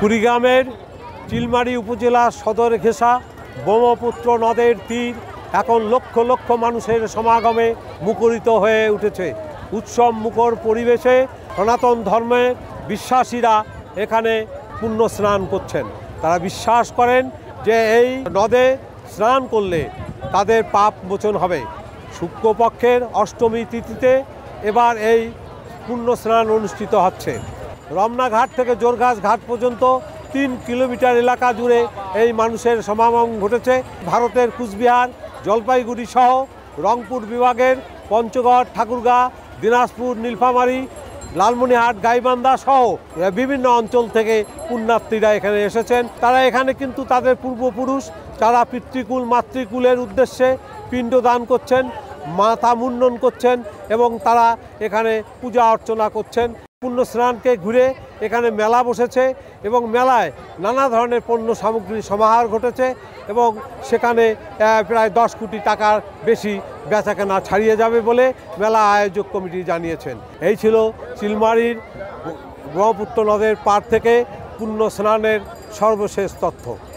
কুড়িগ্রামের চিলমারি উপজেলা সদর ঘেঁষা ব্রহ্মপুত্র নদের তীর এখন লক্ষ লক্ষ মানুষের সমাগমে মুখরিত হয়ে উঠেছে উৎসব মুখর পরিবেশে সনাতন ধর্মে বিশ্বাসীরা এখানে পুণ্য স্নান করছেন তারা বিশ্বাস করেন যে এই নদে স্নান করলে তাদের পাপ মোচন হবে শুক্রপক্ষের অষ্টমী তিথিতে এবার এই পুণ্য স্নান অনুষ্ঠিত হচ্ছে রমনাঘাট থেকে জোরঘাস ঘাট পর্যন্ত তিন কিলোমিটার এলাকা জুড়ে এই মানুষের সমাগম ঘটেছে ভারতের কুচবিহার জলপাইগুড়ি সহ রংপুর বিভাগের পঞ্চগড় ঠাকুরগাঁ দিনাজপুর নীলফামারী লালমনিহাট গাইবান্ধা সহ বিভিন্ন অঞ্চল থেকে পুণ্যার্থীরা এখানে এসেছেন তারা এখানে কিন্তু তাদের পূর্বপুরুষ তারা পিতৃকুল মাতৃকুলের উদ্দেশ্যে পিণ্ড দান করছেন মাথা মুন্ডন করছেন এবং তারা এখানে পূজা অর্চনা করছেন পুণ্য স্নানকে ঘুরে এখানে মেলা বসেছে এবং মেলায় নানা ধরনের পণ্য সামগ্রীর সমাহার ঘটেছে এবং সেখানে প্রায় দশ কোটি টাকার বেশি বেচাকেনা ছাড়িয়ে যাবে বলে মেলা আয়োজক কমিটি জানিয়েছেন এই ছিল চিলমারির ব্রহ্মপুত্র নদের পার থেকে পূর্ণ স্নানের সর্বশেষ তথ্য